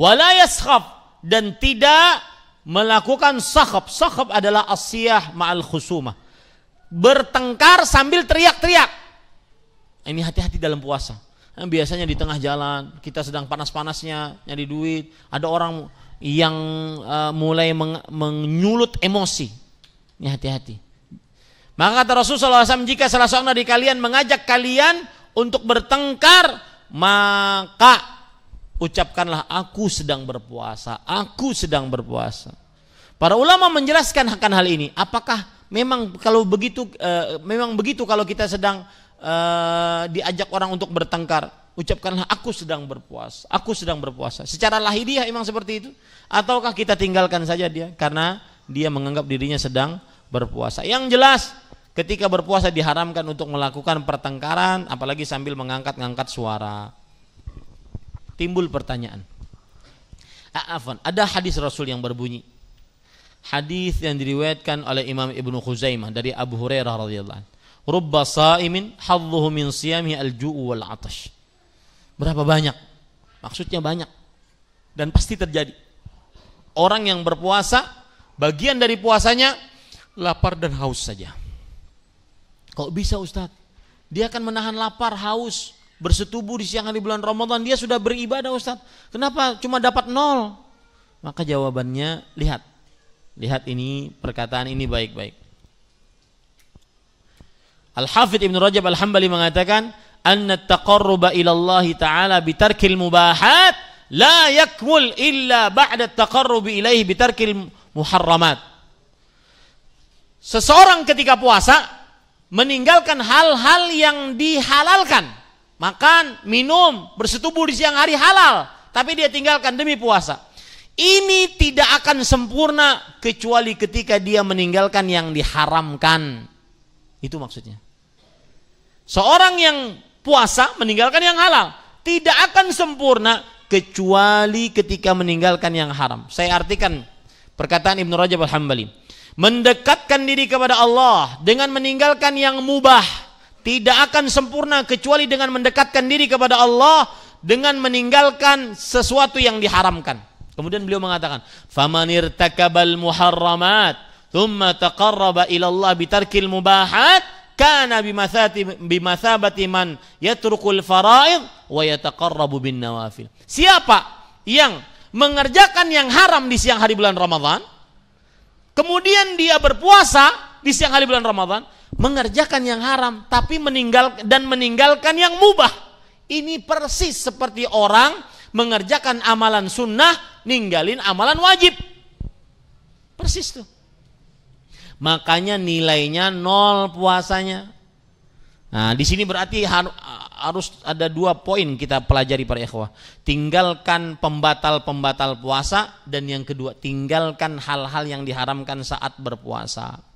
Wala yaskhaf dan tidak melakukan sahab. Sahab adalah asiyah ma'al khusuma. Bertengkar sambil teriak-teriak. Ini hati-hati dalam puasa. Nah, biasanya di tengah jalan, kita sedang panas-panasnya, nyari duit. Ada orang yang eh, mulai menyulut emosi. Ini hati-hati. Maka kata Rasulullah SAW, jika salah seorang dari kalian mengajak kalian untuk bertengkar, maka ucapkanlah aku sedang berpuasa, aku sedang berpuasa. Para ulama menjelaskan akan hal ini. Apakah memang kalau begitu e, memang begitu kalau kita sedang e, diajak orang untuk bertengkar, ucapkanlah aku sedang berpuasa, aku sedang berpuasa. Secara lahiriah emang seperti itu ataukah kita tinggalkan saja dia karena dia menganggap dirinya sedang berpuasa. Yang jelas ketika berpuasa diharamkan untuk melakukan pertengkaran apalagi sambil mengangkat-ngangkat suara timbul pertanyaan. Ah, Afan, ada hadis Rasul yang berbunyi. Hadis yang diriwayatkan oleh Imam Ibnu Khuzaimah dari Abu Hurairah radhiyallahu anhu. Rubba sa'imin hadduhu min siyami al-ju'u wal atash. Berapa banyak? Maksudnya banyak. Dan pasti terjadi. Orang yang berpuasa, bagian dari puasanya lapar dan haus saja. Kok bisa Ustadz? Dia akan menahan lapar, haus, bersetubuh di siang hari bulan Ramadan, dia sudah beribadah Ustaz. Kenapa cuma dapat nol? Maka jawabannya lihat. Lihat ini perkataan ini baik-baik. Al-Hafidh Ibn Rajab Al-Hambali mengatakan, "Anna taqarruba ila Allah Ta'ala bitarkil mubahat la yakmul illa ba'da taqarrubi ilaihi bitarkil muharramat." Seseorang ketika puasa meninggalkan hal-hal yang dihalalkan makan, minum, bersetubuh di siang hari halal, tapi dia tinggalkan demi puasa. Ini tidak akan sempurna kecuali ketika dia meninggalkan yang diharamkan. Itu maksudnya. Seorang yang puasa meninggalkan yang halal tidak akan sempurna kecuali ketika meninggalkan yang haram. Saya artikan perkataan Ibnu Rajab Al-Hambali. Mendekatkan diri kepada Allah dengan meninggalkan yang mubah tidak akan sempurna kecuali dengan mendekatkan diri kepada Allah dengan meninggalkan sesuatu yang diharamkan. Kemudian beliau mengatakan, "Famanir takabal muharramat, thumma taqarraba ila Allah bitarkil mubahat, kana bimathati bimathabati man yatrukul fara'id wa yataqarrabu bin nawafil." Siapa yang mengerjakan yang haram di siang hari bulan Ramadan, kemudian dia berpuasa di siang hari bulan Ramadan, mengerjakan yang haram tapi meninggal dan meninggalkan yang mubah. Ini persis seperti orang mengerjakan amalan sunnah ninggalin amalan wajib. Persis tuh. Makanya nilainya nol puasanya. Nah, di sini berarti harus ada dua poin kita pelajari para ikhwah. Tinggalkan pembatal-pembatal puasa dan yang kedua tinggalkan hal-hal yang diharamkan saat berpuasa.